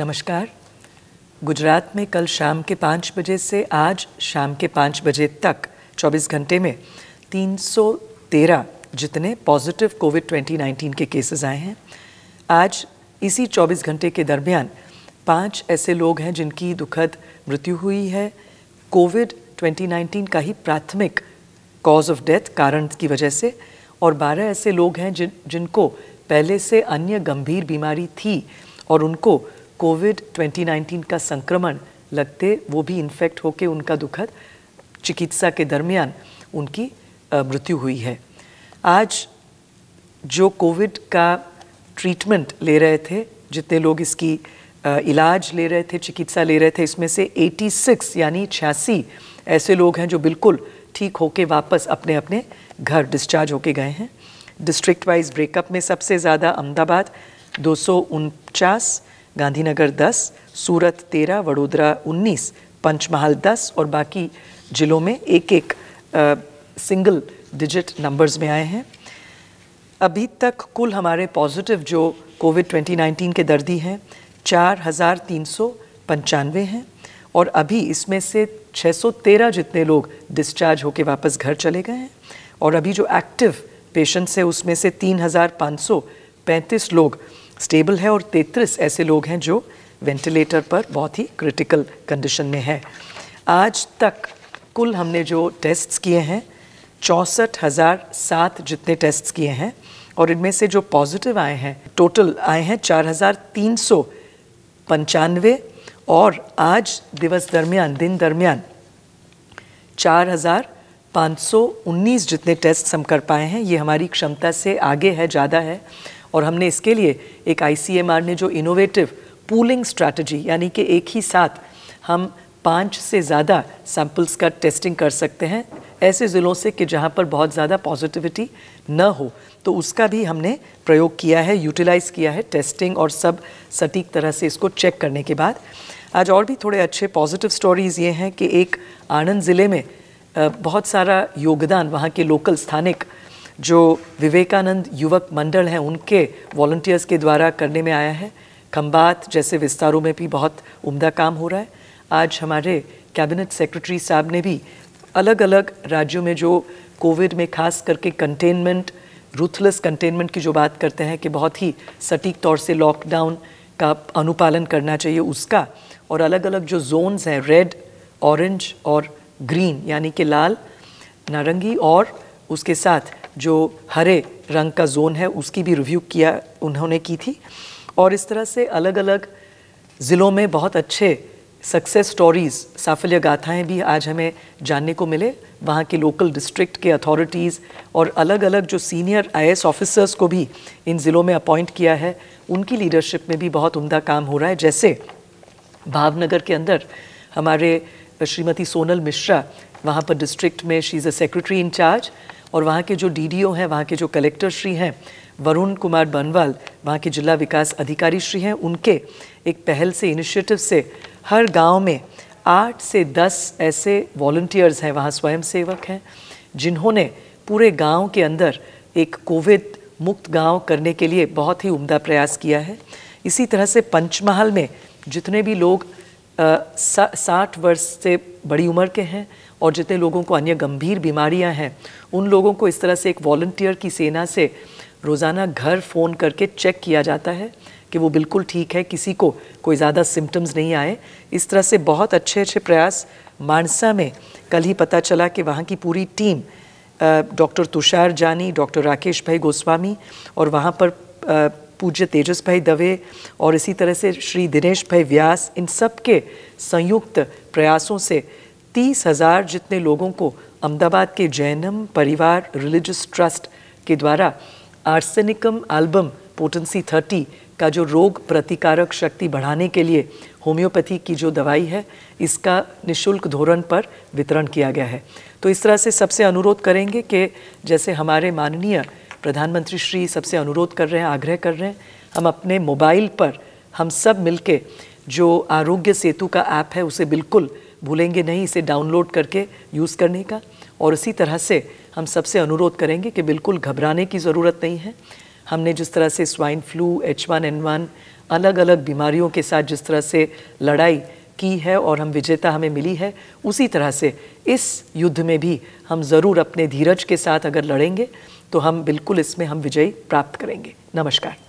नमस्कार गुजरात में कल शाम के पाँच बजे से आज शाम के पाँच बजे तक 24 घंटे में 313 जितने पॉजिटिव कोविड 2019 के केसेस आए हैं आज इसी 24 घंटे के दरमियान पांच ऐसे लोग हैं जिनकी दुखद मृत्यु हुई है कोविड 2019 का ही प्राथमिक कॉज ऑफ डेथ कारण की वजह से और 12 ऐसे लोग हैं जिन जिनको पहले से अन्य गंभीर बीमारी थी और उनको कोविड 2019 का संक्रमण लगते वो भी इन्फेक्ट होके उनका दुखद चिकित्सा के दरमियान उनकी मृत्यु हुई है आज जो कोविड का ट्रीटमेंट ले रहे थे जितने लोग इसकी इलाज ले रहे थे चिकित्सा ले रहे थे इसमें से 86 यानी छियासी ऐसे लोग हैं जो बिल्कुल ठीक होके वापस अपने अपने घर डिस्चार्ज होके गए हैं डिस्ट्रिक्ट वाइज ब्रेकअप में सबसे ज़्यादा अहमदाबाद दो गांधीनगर 10 सूरत 13 वडोदरा 19 पंचमहल 10 और बाकी ज़िलों में एक एक सिंगल डिजिट नंबर्स में आए हैं अभी तक कुल हमारे पॉजिटिव जो कोविड 2019 के दर्दी हैं चार हज़ार तीन सौ पंचानवे हैं और अभी इसमें से 613 जितने लोग डिस्चार्ज होकर वापस घर चले गए हैं और अभी जो एक्टिव पेशेंट्स है उसमें से तीन हज़ार पाँच सौ पैंतीस लोग स्टेबल है और तैतीस ऐसे लोग हैं जो वेंटिलेटर पर बहुत ही क्रिटिकल कंडीशन में है आज तक कुल हमने जो टेस्ट किए हैं चौंसठ हज़ार सात जितने टेस्ट किए हैं और इनमें से जो पॉजिटिव आए हैं टोटल आए हैं चार हज़ार तीन सौ पंचानवे और आज दिवस दरमियान दिन दरमियान चार हज़ार पाँच सौ उन्नीस जितने टेस्ट हम कर पाए हैं ये हमारी क्षमता से आगे है ज़्यादा है और हमने इसके लिए एक आई ने जो इनोवेटिव पूलिंग स्ट्रैटेजी यानी कि एक ही साथ हम पाँच से ज़्यादा सैम्पल्स का टेस्टिंग कर सकते हैं ऐसे ज़िलों से कि जहाँ पर बहुत ज़्यादा पॉजिटिविटी न हो तो उसका भी हमने प्रयोग किया है यूटिलाइज़ किया है टेस्टिंग और सब सटीक तरह से इसको चेक करने के बाद आज और भी थोड़े अच्छे पॉजिटिव स्टोरीज़ ये हैं कि एक आनंद ज़िले में बहुत सारा योगदान वहाँ के लोकल स्थानिक जो विवेकानंद युवक मंडल हैं उनके वॉल्टियर्स के द्वारा करने में आया है खम्बात जैसे विस्तारों में भी बहुत उम्दा काम हो रहा है आज हमारे कैबिनेट सेक्रेटरी साहब ने भी अलग अलग राज्यों में जो कोविड में खास करके कंटेनमेंट रूथलेस कंटेनमेंट की जो बात करते हैं कि बहुत ही सटीक तौर से लॉकडाउन का अनुपालन करना चाहिए उसका और अलग अलग जो जोन्स हैं रेड ऑरेंज और ग्रीन यानी कि लाल नारंगी और उसके साथ जो हरे रंग का जोन है उसकी भी रिव्यू किया उन्होंने की थी और इस तरह से अलग अलग ज़िलों में बहुत अच्छे सक्सेस स्टोरीज़ साफल्य गाथाएं भी आज हमें जानने को मिले वहाँ के लोकल डिस्ट्रिक्ट के अथॉरिटीज़ और अलग अलग जो सीनियर आई ऑफिसर्स को भी इन ज़िलों में अपॉइंट किया है उनकी लीडरशिप में भी बहुत उम्दा काम हो रहा है जैसे भावनगर के अंदर हमारे श्रीमती सोनल मिश्रा वहाँ पर डिस्ट्रिक्ट में she is a secretary in charge और वहाँ के जो ओ हैं वहाँ के जो कलेक्टर श्री हैं वरुण कुमार बनवाल वहाँ के जिला विकास अधिकारी श्री हैं उनके एक पहल से इनिशिएटिव से हर गांव में आठ से दस ऐसे वॉल्टियर्स हैं वहाँ स्वयं सेवक हैं जिन्होंने पूरे गांव के अंदर एक कोविड मुक्त गांव करने के लिए बहुत ही उम्दा प्रयास किया है इसी तरह से पंचमहल में जितने भी लोग साठ वर्ष से बड़ी उम्र के हैं और जितने लोगों को अन्य गंभीर बीमारियां हैं उन लोगों को इस तरह से एक वॉल्टियर की सेना से रोज़ाना घर फ़ोन करके चेक किया जाता है कि वो बिल्कुल ठीक है किसी को कोई ज़्यादा सिम्टम्स नहीं आए इस तरह से बहुत अच्छे अच्छे प्रयास मानसा में कल ही पता चला कि वहाँ की पूरी टीम डॉक्टर तुषार जानी डॉक्टर राकेश भाई गोस्वामी और वहाँ पर पूज्य तेजस भाई दवे और इसी तरह से श्री दिनेश भाई व्यास इन सब के संयुक्त प्रयासों से तीस हज़ार जितने लोगों को अहमदाबाद के जैनम परिवार रिलीजियस ट्रस्ट के द्वारा आर्सेनिकम एल्बम पोटेंसी थर्टी का जो रोग प्रतिकारक शक्ति बढ़ाने के लिए होम्योपैथी की जो दवाई है इसका निशुल्क धोरण पर वितरण किया गया है तो इस तरह से सबसे अनुरोध करेंगे कि जैसे हमारे माननीय प्रधानमंत्री श्री सबसे अनुरोध कर रहे हैं आग्रह कर रहे हैं हम अपने मोबाइल पर हम सब मिलके जो आरोग्य सेतु का ऐप है उसे बिल्कुल भूलेंगे नहीं इसे डाउनलोड करके यूज़ करने का और इसी तरह से हम सबसे अनुरोध करेंगे कि बिल्कुल घबराने की ज़रूरत नहीं है हमने जिस तरह से swine flu H one N one अलग अलग बीमारियों के साथ जिस तरह से लड़ाई की है और हम विजेता हमें मिली है उसी तरह से इस युद्ध में भी हम ज़रूर अपने धीरज के साथ अगर लड़ेंगे तो हम बिल्कुल इसमें हम विजयी प्राप्त करेंगे नमस्कार